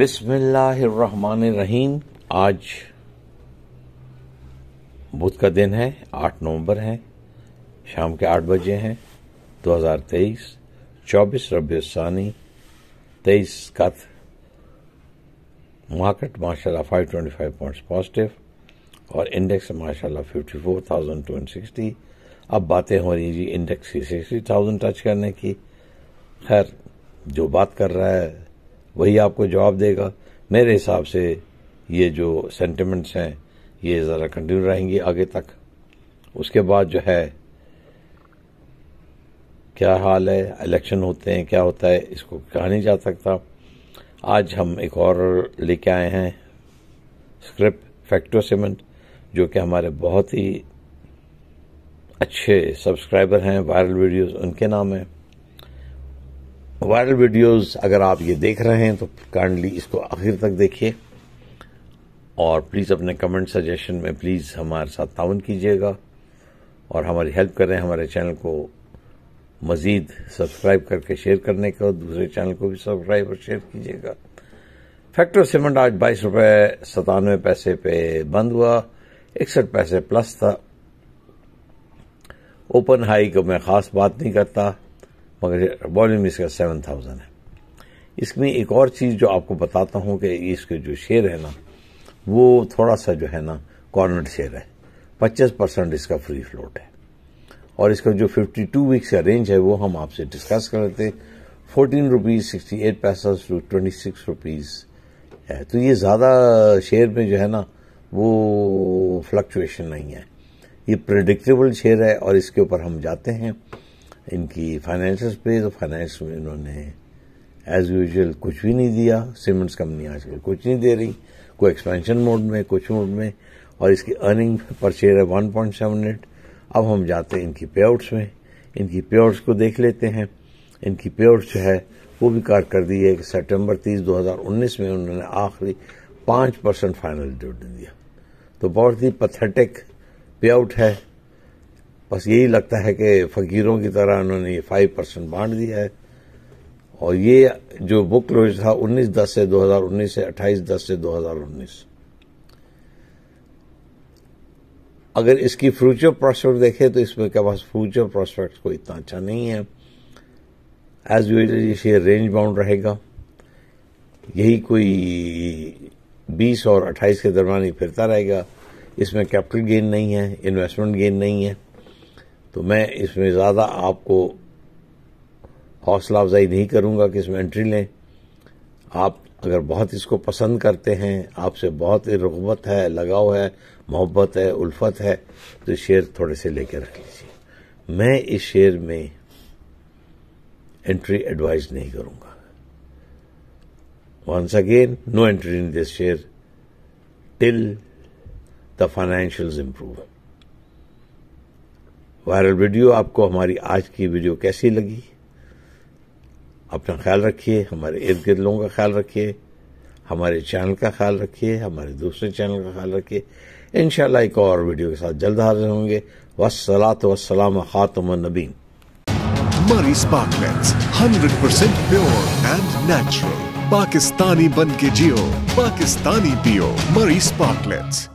रहीम आज बुध का दिन है आठ नवंबर है शाम के आठ बजे हैं 2023 चौबीस रबानी तेईस कथ मार्केट माशाल्लाह 525 पॉइंट्स पॉजिटिव और इंडेक्स माशाल्लाह 54,260 अब बातें हो रही जी इंडेक्स की थाउजेंड टच करने की खैर जो बात कर रहा है वही आपको जवाब देगा मेरे हिसाब से ये जो सेंटिमेंट्स हैं ये ज़रा कंटिन्यू रहेंगे आगे तक उसके बाद जो है क्या हाल है इलेक्शन होते हैं क्या होता है इसको कहा नहीं जा सकता आज हम एक और लेके आए हैं स्क्रिप्ट फैक्टो सीमेंट जो कि हमारे बहुत ही अच्छे सब्सक्राइबर हैं वायरल वीडियोस उनके नाम हैं वायरल वीडियोस अगर आप ये देख रहे हैं तो काइंडली इसको आखिर तक देखिए और प्लीज़ अपने कमेंट सजेशन में प्लीज़ हमारे साथ ताउन कीजिएगा और हमारी हेल्प करें हमारे चैनल को मज़ीद सब्सक्राइब करके शेयर करने का दूसरे चैनल को भी सब्सक्राइब और शेयर कीजिएगा फैक्टर सीमेंट आज बाईस रुपये सतानवे पैसे पे बंद हुआ इकसठ पैसे प्लस था ओपन हाई को मैं ख़ास बात नहीं करता मगर वॉल्यूम इसका सेवन थाउजेंड है इसमें एक और चीज़ जो आपको बताता हूँ कि इसके जो शेयर है ना वो थोड़ा सा जो है ना कॉर्नर शेयर है पच्चीस परसेंट इसका फ्री फ्लोट है और इसका जो फिफ्टी टू वीक्स का रेंज है वो हम आपसे डिस्कस कर थे fourteen rupees sixty eight paisa to twenty six rupees है तो ये ज़्यादा शेयर में जो है ना वो फ्लक्चुएशन नहीं है ये प्रिडिक्टेबल शेयर है और इसके ऊपर हम जाते हैं इनकी फाइनेंशियल पे तो फाइनेंस में इन्होंने एज़ यूजल कुछ भी नहीं दिया सीमेंट्स कंपनी आजकल कुछ नहीं दे रही कोई एक्सपेंशन मोड में कुछ मोड में और इसकी अर्निंग पर शेयर है वन पॉइंट सेवन एट अब हम जाते हैं इनकी पे आउट्स में इनकी पे आउट्स को देख लेते हैं इनकी पे आउट्स जो है वो भी काट कर दी है कि सेप्टेम्बर तीस दो हज़ार उन्नीस में उन्होंने आखिरी पाँच परसेंट फाइनल डिविडेंड दिया तो बहुत ही पथेटिक पे आउट है बस यही लगता है कि फकीरों की तरह उन्होंने ये फाइव परसेंट बांट दिया है और ये जो बुक क्लोज था उन्नीस दस से दो हजार उन्नीस से अट्ठाईस दस से दो हजार उन्नीस अगर इसकी फ्यूचर प्रोस्पेक्ट देखें तो इसमें के पास फ्यूचर प्रोस्पेक्ट को इतना अच्छा नहीं है एज यूजल ये रेंज बाउंड रहेगा यही कोई बीस और अट्ठाईस के दरमियान ही फिरता रहेगा इसमें कैपिटल गेन नहीं है इन्वेस्टमेंट गेन नहीं है तो मैं इसमें ज़्यादा आपको हौसला अफजाई नहीं करूँगा कि इसमें एंट्री लें आप अगर बहुत इसको पसंद करते हैं आपसे बहुत रगबत है लगाव है मोहब्बत है उल्फत है तो शेर थोड़े से लेकर रख लीजिए मैं इस शेर में एंट्री एडवाइज नहीं करूँगा once again no entry in this share till the financials improve viral video आपको हमारी आज की वीडियो कैसी लगी अपना ख्याल रखिए हमारे इर्द गिर्द लोगों का ख्याल रखिए हमारे चैनल का ख्याल रखिए हमारे दूसरे चैनल का ख्याल रखिए इन एक और वीडियो के साथ जल्द हाजिर होंगे वसलात वसलाम खातम नबीन मरी Sparkletts 100% percent pure and natural Pakistani बन के जियो पाकिस्तानी पियो मरी स्पार्कलेट्स